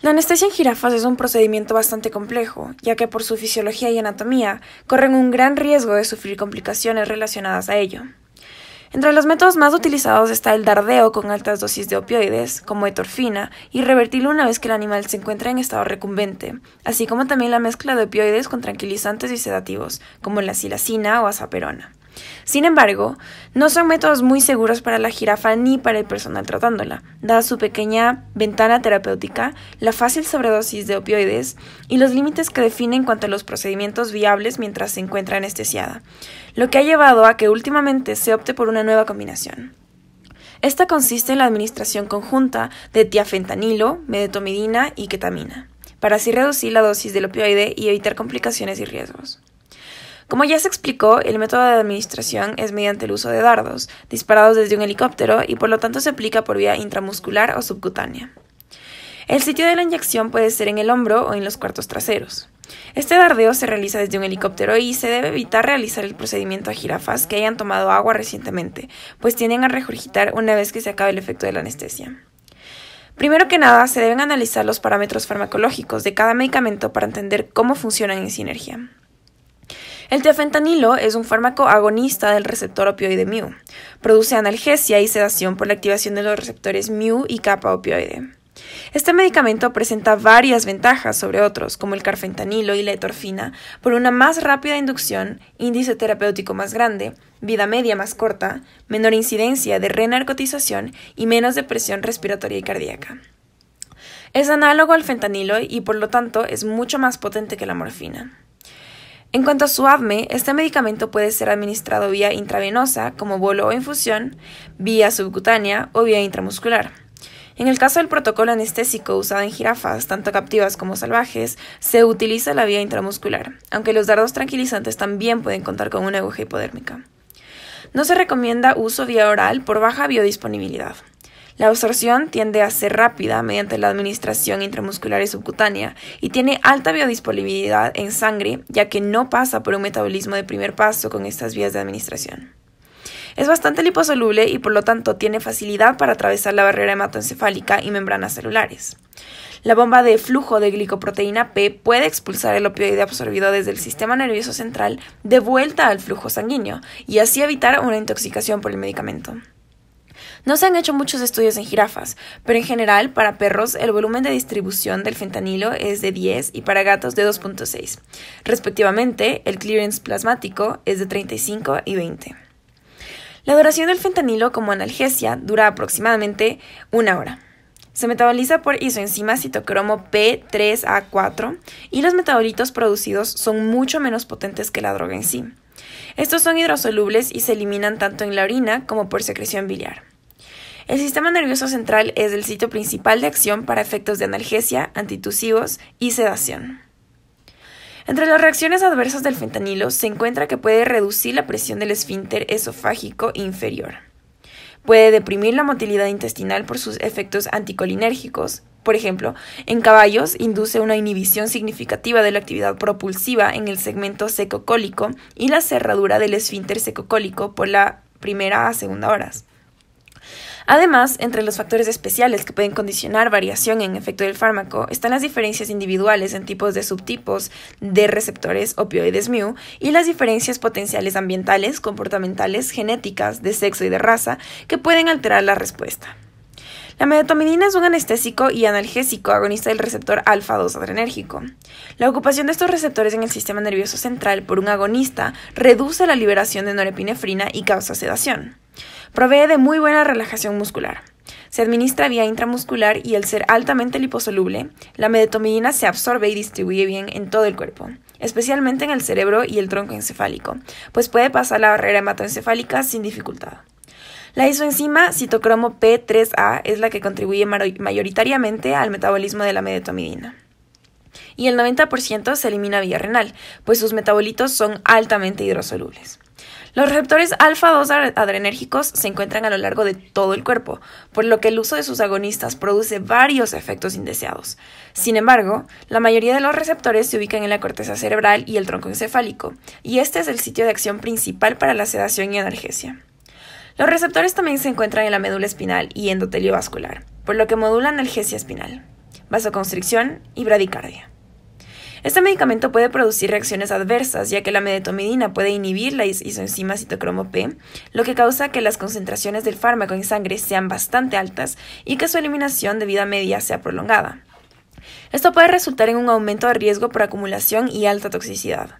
La anestesia en jirafas es un procedimiento bastante complejo, ya que por su fisiología y anatomía corren un gran riesgo de sufrir complicaciones relacionadas a ello. Entre los métodos más utilizados está el dardeo con altas dosis de opioides, como etorfina, y revertirlo una vez que el animal se encuentra en estado recumbente, así como también la mezcla de opioides con tranquilizantes y sedativos, como la silacina o azaperona. Sin embargo, no son métodos muy seguros para la jirafa ni para el personal tratándola, dada su pequeña ventana terapéutica, la fácil sobredosis de opioides y los límites que definen cuanto a los procedimientos viables mientras se encuentra anestesiada, lo que ha llevado a que últimamente se opte por una nueva combinación. Esta consiste en la administración conjunta de tiafentanilo, medetomidina y ketamina, para así reducir la dosis del opioide y evitar complicaciones y riesgos. Como ya se explicó, el método de administración es mediante el uso de dardos, disparados desde un helicóptero y por lo tanto se aplica por vía intramuscular o subcutánea. El sitio de la inyección puede ser en el hombro o en los cuartos traseros. Este dardeo se realiza desde un helicóptero y se debe evitar realizar el procedimiento a jirafas que hayan tomado agua recientemente, pues tienden a regurgitar una vez que se acabe el efecto de la anestesia. Primero que nada, se deben analizar los parámetros farmacológicos de cada medicamento para entender cómo funcionan en sinergia. El tefentanilo es un fármaco agonista del receptor opioide mu. Produce analgesia y sedación por la activación de los receptores mu y kappa opioide. Este medicamento presenta varias ventajas sobre otros, como el carfentanilo y la etorfina, por una más rápida inducción, índice terapéutico más grande, vida media más corta, menor incidencia de renarcotización y menos depresión respiratoria y cardíaca. Es análogo al fentanilo y por lo tanto es mucho más potente que la morfina. En cuanto a su AVME, este medicamento puede ser administrado vía intravenosa, como bolo o infusión, vía subcutánea o vía intramuscular. En el caso del protocolo anestésico usado en jirafas, tanto captivas como salvajes, se utiliza la vía intramuscular, aunque los dardos tranquilizantes también pueden contar con una aguja hipodérmica. No se recomienda uso vía oral por baja biodisponibilidad. La absorción tiende a ser rápida mediante la administración intramuscular y subcutánea y tiene alta biodisponibilidad en sangre ya que no pasa por un metabolismo de primer paso con estas vías de administración. Es bastante liposoluble y por lo tanto tiene facilidad para atravesar la barrera hematoencefálica y membranas celulares. La bomba de flujo de glicoproteína P puede expulsar el opioide absorbido desde el sistema nervioso central de vuelta al flujo sanguíneo y así evitar una intoxicación por el medicamento. No se han hecho muchos estudios en jirafas, pero en general para perros el volumen de distribución del fentanilo es de 10 y para gatos de 2.6. Respectivamente, el clearance plasmático es de 35 y 20. La duración del fentanilo como analgesia dura aproximadamente una hora. Se metaboliza por isoenzima citocromo P3A4 y los metabolitos producidos son mucho menos potentes que la droga en sí. Estos son hidrosolubles y se eliminan tanto en la orina como por secreción biliar. El sistema nervioso central es el sitio principal de acción para efectos de analgesia, antitusivos y sedación. Entre las reacciones adversas del fentanilo se encuentra que puede reducir la presión del esfínter esofágico inferior. Puede deprimir la motilidad intestinal por sus efectos anticolinérgicos. Por ejemplo, en caballos induce una inhibición significativa de la actividad propulsiva en el segmento secocólico y la cerradura del esfínter secocólico por la primera a segunda horas. Además, entre los factores especiales que pueden condicionar variación en efecto del fármaco están las diferencias individuales en tipos de subtipos de receptores opioides mu y las diferencias potenciales ambientales, comportamentales, genéticas, de sexo y de raza que pueden alterar la respuesta. La medetomidina es un anestésico y analgésico agonista del receptor alfa-2 adrenérgico. La ocupación de estos receptores en el sistema nervioso central por un agonista reduce la liberación de norepinefrina y causa sedación. Provee de muy buena relajación muscular. Se administra vía intramuscular y al ser altamente liposoluble, la medetomidina se absorbe y distribuye bien en todo el cuerpo, especialmente en el cerebro y el tronco encefálico, pues puede pasar la barrera hematoencefálica sin dificultad. La isoenzima citocromo P3A es la que contribuye mayoritariamente al metabolismo de la medetomidina. Y el 90% se elimina vía renal, pues sus metabolitos son altamente hidrosolubles. Los receptores alfa-2 adrenérgicos se encuentran a lo largo de todo el cuerpo, por lo que el uso de sus agonistas produce varios efectos indeseados. Sin embargo, la mayoría de los receptores se ubican en la corteza cerebral y el tronco encefálico, y este es el sitio de acción principal para la sedación y analgesia. Los receptores también se encuentran en la médula espinal y endotelio vascular, por lo que modulan analgesia espinal, vasoconstricción y bradicardia. Este medicamento puede producir reacciones adversas, ya que la medetomidina puede inhibir la isoenzima citocromo P, lo que causa que las concentraciones del fármaco en sangre sean bastante altas y que su eliminación de vida media sea prolongada. Esto puede resultar en un aumento de riesgo por acumulación y alta toxicidad.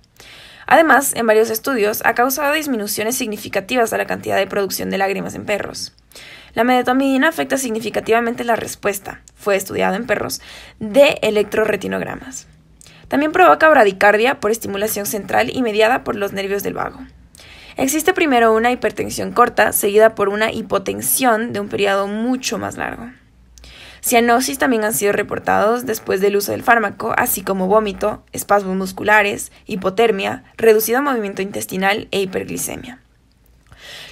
Además, en varios estudios ha causado disminuciones significativas a la cantidad de producción de lágrimas en perros. La medetomidina afecta significativamente la respuesta, fue estudiado en perros, de electroretinogramas. También provoca bradicardia por estimulación central y mediada por los nervios del vago. Existe primero una hipertensión corta, seguida por una hipotensión de un periodo mucho más largo. Cianosis también han sido reportados después del uso del fármaco, así como vómito, espasmos musculares, hipotermia, reducido movimiento intestinal e hiperglicemia.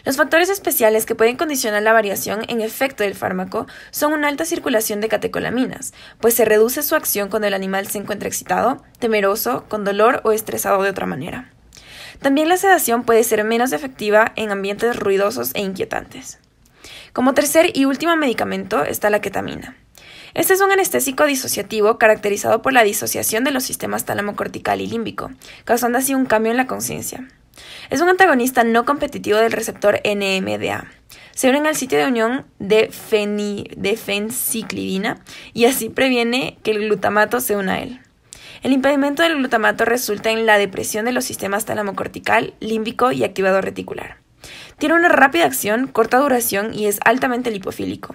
Los factores especiales que pueden condicionar la variación en efecto del fármaco son una alta circulación de catecolaminas, pues se reduce su acción cuando el animal se encuentra excitado, temeroso, con dolor o estresado de otra manera. También la sedación puede ser menos efectiva en ambientes ruidosos e inquietantes. Como tercer y último medicamento está la ketamina. Este es un anestésico disociativo caracterizado por la disociación de los sistemas tálamo cortical y límbico, causando así un cambio en la conciencia. Es un antagonista no competitivo del receptor NMDA. Se une al sitio de unión de, feniciclidina fenciclidina y así previene que el glutamato se una a él. El impedimento del glutamato resulta en la depresión de los sistemas talamocortical, límbico y activador reticular. Tiene una rápida acción, corta duración y es altamente lipofílico.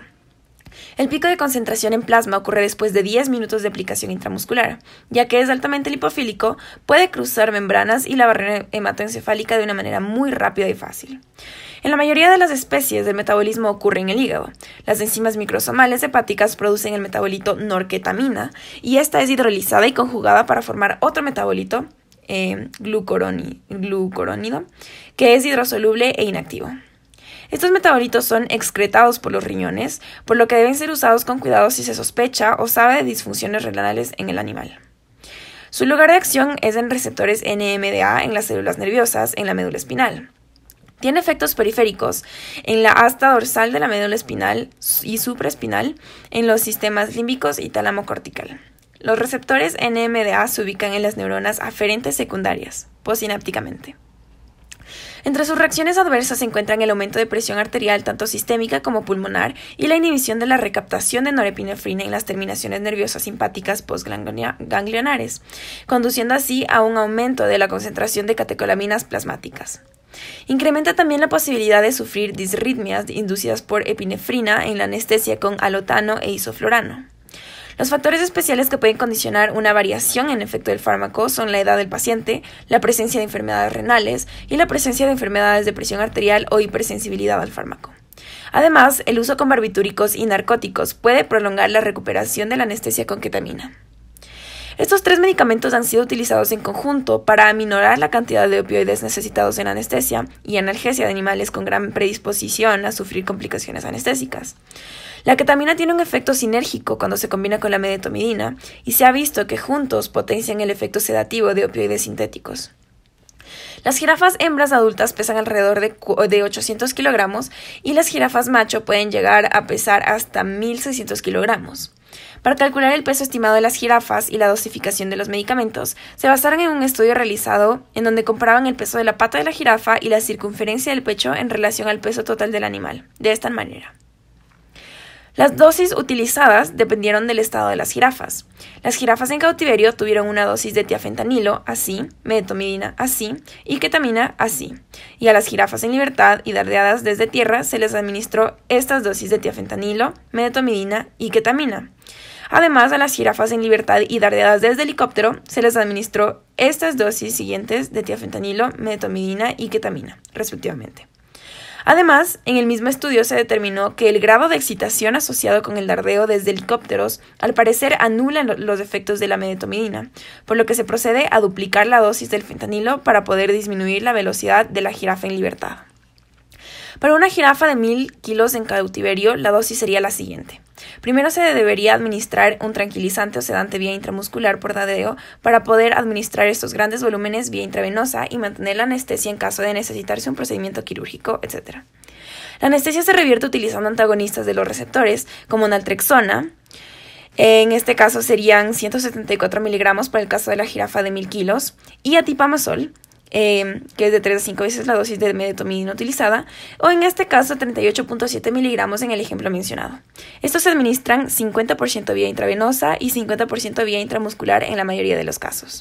El pico de concentración en plasma ocurre después de 10 minutos de aplicación intramuscular, ya que es altamente lipofílico, puede cruzar membranas y la barrera hematoencefálica de una manera muy rápida y fácil. En la mayoría de las especies, el metabolismo ocurre en el hígado. Las enzimas microsomales hepáticas producen el metabolito norquetamina, y esta es hidrolizada y conjugada para formar otro metabolito, eh, glucorónido, que es hidrosoluble e inactivo. Estos metabolitos son excretados por los riñones, por lo que deben ser usados con cuidado si se sospecha o sabe de disfunciones renales en el animal. Su lugar de acción es en receptores NMDA en las células nerviosas, en la médula espinal. Tiene efectos periféricos en la asta dorsal de la médula espinal y supraespinal, en los sistemas límbicos y tálamo cortical. Los receptores NMDA se ubican en las neuronas aferentes secundarias, posinápticamente. Entre sus reacciones adversas se encuentran el aumento de presión arterial tanto sistémica como pulmonar y la inhibición de la recaptación de norepinefrina en las terminaciones nerviosas simpáticas postganglionares, conduciendo así a un aumento de la concentración de catecolaminas plasmáticas. Incrementa también la posibilidad de sufrir disritmias inducidas por epinefrina en la anestesia con alotano e isoflorano. Los factores especiales que pueden condicionar una variación en efecto del fármaco son la edad del paciente, la presencia de enfermedades renales y la presencia de enfermedades de presión arterial o hipersensibilidad al fármaco. Además, el uso con barbitúricos y narcóticos puede prolongar la recuperación de la anestesia con ketamina. Estos tres medicamentos han sido utilizados en conjunto para aminorar la cantidad de opioides necesitados en anestesia y analgesia de animales con gran predisposición a sufrir complicaciones anestésicas. La ketamina tiene un efecto sinérgico cuando se combina con la medetomidina y se ha visto que juntos potencian el efecto sedativo de opioides sintéticos. Las jirafas hembras adultas pesan alrededor de, 800 kilogramos y las jirafas macho pueden llegar a pesar hasta 1600 kilogramos. Para calcular el peso estimado de las jirafas y la dosificación de los medicamentos, se basaron en un estudio realizado en donde comparaban el peso de la pata de la jirafa y la circunferencia del pecho en relación al peso total del animal, de esta manera. Las dosis utilizadas dependieron del estado de las jirafas. Las jirafas en cautiverio tuvieron una dosis de tiafentanilo, así, medetomidina, así, y ketamina, así. Y a las jirafas en libertad y dardeadas desde tierra se les administró estas dosis de tiafentanilo, medetomidina y ketamina. Además, a las jirafas en libertad y dardeadas desde helicóptero se les administró estas dosis siguientes de tiafentanilo, medetomidina y ketamina, respectivamente. Además, en el mismo estudio se determinó que el grado de excitación asociado con el dardeo desde helicópteros al parecer anula los efectos de la medetomidina, por lo que se procede a duplicar la dosis del fentanilo para poder disminuir la velocidad de la jirafa en libertad. Para una jirafa de 1000 kilos en cautiverio, la dosis sería la siguiente. Primero se debería administrar un tranquilizante o sedante vía intramuscular por dadeo para poder administrar estos grandes volúmenes vía intravenosa y mantener la anestesia en caso de necesitarse un procedimiento quirúrgico, etc. La anestesia se revierte utilizando antagonistas de los receptores, como naltrexona, en este caso serían 174 miligramos para el caso de la jirafa de 1000 kilos y atipamazol, Em, que es de 3 a 5 veces la dosis de medetomidina utilizada, o en este caso 38.7 miligramos en el ejemplo mencionado. Estos se administran 50% vía intravenosa y 50% vía intramuscular en la mayoría de los casos.